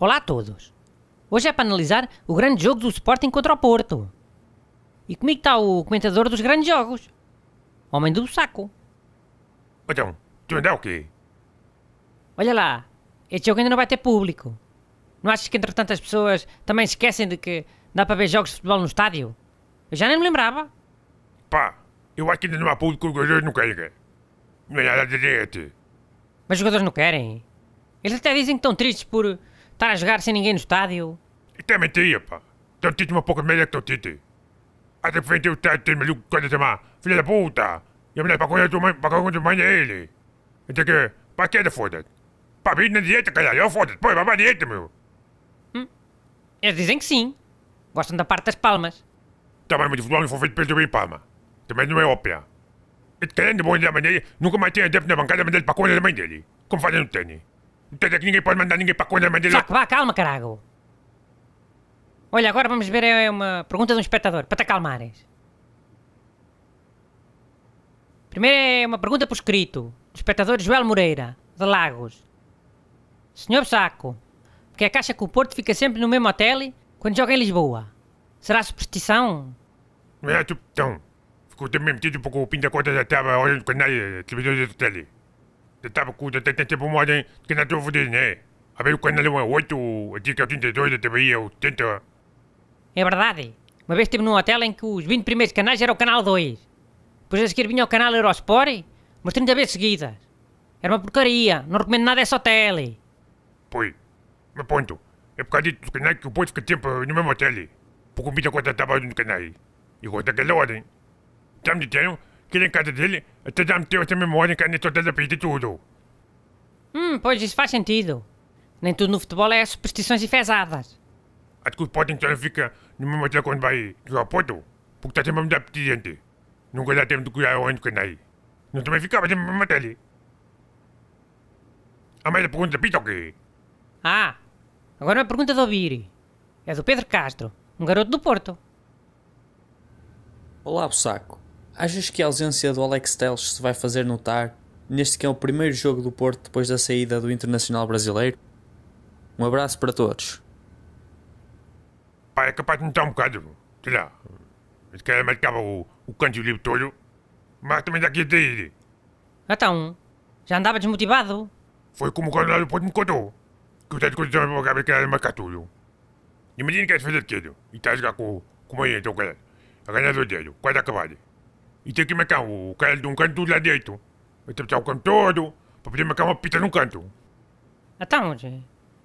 Olá a todos. Hoje é para analisar o grande jogo do Sporting contra o Porto. E comigo está o comentador dos grandes jogos, Homem do Saco. Então, tu ainda é o quê? Olha lá, este jogo ainda não vai ter público. Não achas que entretanto as pessoas também esquecem de que dá para ver jogos de futebol no estádio? Eu já nem me lembrava. Pá, eu acho que ainda não há público que os jogadores não querem. Não é nada de Mas os jogadores não querem. Eles até dizem que estão tristes por Estar a jogar sem ninguém no estádio? Isto é mentira, pá. Teu então tito uma pouca merda que teu tito. Até que vendeu o estádio dele, maluco, coisa chamar. Filha da puta. E a mulher pagou a tua mãe, pagou a tua mãe a é ele. Até então que, pra que é foda-se? vir na dieta, caralho, é foda-se. Pô, vai pra dieta, meu. Hum. Eles dizem que sim. Gostam da parte das palmas. Também, mas o futebol não foi feito pelo Jubim Palma. Também não é ópia. E querendo bom da mãe nunca mais tinha adepto na bancada, mas ele pagou a mãe dele. Como fazem no tênis. Entende que ninguém pode mandar ninguém pra colher, mas Saco, vá, calma, carago. Olha, agora vamos ver uma pergunta de um espectador, para te acalmares. Primeiro é uma pergunta por escrito, do espectador Joel Moreira, de Lagos. Senhor Saco, porque é caixa acha que o Porto fica sempre no mesmo hotel quando joga em Lisboa? Será superstição? É, então, ficou também metido porque pouco o pinto da conta estava tábua olhando o a televisão do hotel. Te tapa cu, te tem tempo moda, que não é estou fodido, né? A ver o canal é 8, a dica é 82, a TVI é 80. É verdade. Uma vez estive num hotel em que os 20 primeiros canais eram o canal 2. Depois a seguir vinha o canal Eurosport, mas 30 vezes seguidas. Era uma porcaria, não recomendo nada a essa tele. Pois, meu ponto. É por causa dos canais que o povo fica tempo no mesmo hotel. Porque Por comida quando estava no canal. E quando aquela é ordem. Já tá me disseram que em casa dele, até já meteu essa memória que a toda e tudo. Hum, pois isso faz sentido. Nem tudo no futebol é superstições enfesadas. Acho que o Sporting só fica no mesmo hotel quando vai jogar Porto, porque está sempre muito apetite. Nunca dá tempo de cuidar onde que aí. Não também ficava sempre no mesmo hotel. A mais a pergunta da Pita o quê? Ah, agora é uma pergunta do Obiri. É do Pedro Castro, um garoto do Porto. Olá, o saco. Achas que a ausência do Alex Telles se vai fazer notar neste que é o primeiro jogo do Porto depois da saída do Internacional Brasileiro? Um abraço para todos. Pá, é capaz de notar um bocado, sei lá. Esse cara marcar o, o canto livre todo, mas também daqui até ele. Então, já andava desmotivado? Foi como quando lá do Porto me contou. Que o técnico de São Paulo queria marcar tudo. Imagina que queres fazer aquilo e estás a jogar com, com o então, cara. A ganhar do dinheiro, quase acabado e tem que marcar o caldo de um canto do lado direito. Vai atravessar o campo todo para poder marcar uma pita num canto. Então,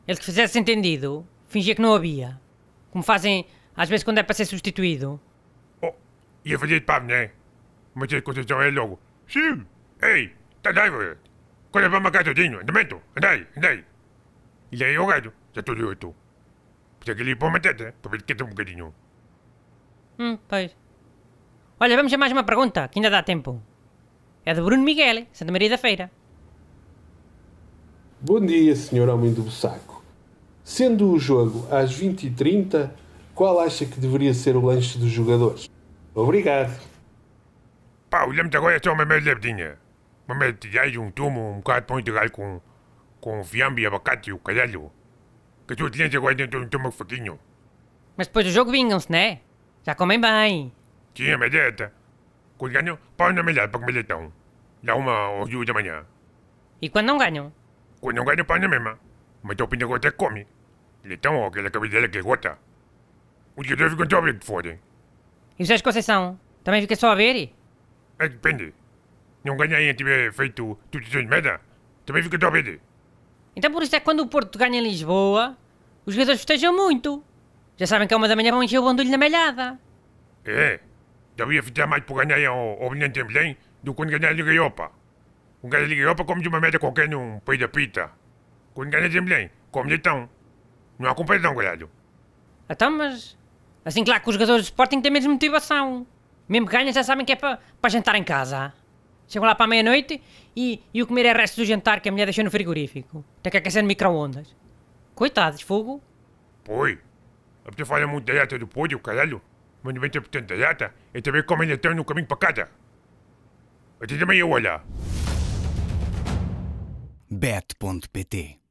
ele que fizesse entendido, fingia que não havia. Como fazem às vezes quando é para ser substituído. Oh, ia fazer de pavo, né? Mas a Conceição é logo. Sim! Ei, tá daiva! Quando vamos é marcar todinho, andamento, andai, andai! E daí é o gajo, já estou de oito. Precisa que ele põe uma teta, para ver que um bocadinho. Hum, pois. Olha, vamos a mais uma pergunta, que ainda dá tempo. É do Bruno Miguel, Santa Maria da Feira. Bom dia, senhor homem do saco. Sendo o jogo às 20h30, qual acha que deveria ser o lanche dos jogadores? Obrigado. Pá, olhamos agora só uma meia lebedinha. Uma meia de tiais, um tumo, um bocado de pão integral com, com fiambre abacate e o caralho. Que a sua agora dentro de um estômago faquinho. Mas depois do jogo vingam-se, né? Já comem bem. Sim, é medeta. Quando ganho, põe na melhor para comer milhão. Dá uma ou duas da manhã. E quando não ganho? Quando não ganho, põe na mesma. Mas teu pinho até come. Então, ou aquela cabidela que gota. Os que ficam tão bem que fodem. E o Jorge Conceição? Também fica só a ver? É, depende. Não ganha ainda tiver feito tudo de merda. Também fica só a ver. Então por isso é que quando o Porto ganha em Lisboa, os jogadores festejam muito. Já sabem que é uma da manhã vão encher o bandulho na Melhada É, Devia fazer mais por ganhar o, o Brilhante em do que ganhar a Liga Europa. O ganhar a Liga Europa come de uma merda qualquer num país da pita. Quando ganha em Belém, come leitão. Não há comparação, caralho. Então, mas... Assim, claro que os jogadores de Sporting têm menos motivação. Mesmo que ganhem, já sabem que é para pa jantar em casa. Chegam lá para a meia-noite e, e o comer é resto do jantar que a mulher deixou no frigorífico. Tem que aquecer no micro-ondas. Coitados, fogo. Pois. A pessoa fala muito da do pódio, caralho. Mano, vai ter tanta data. Eu também como ainda estão no caminho para casa. Até também eu olhar. bet.pt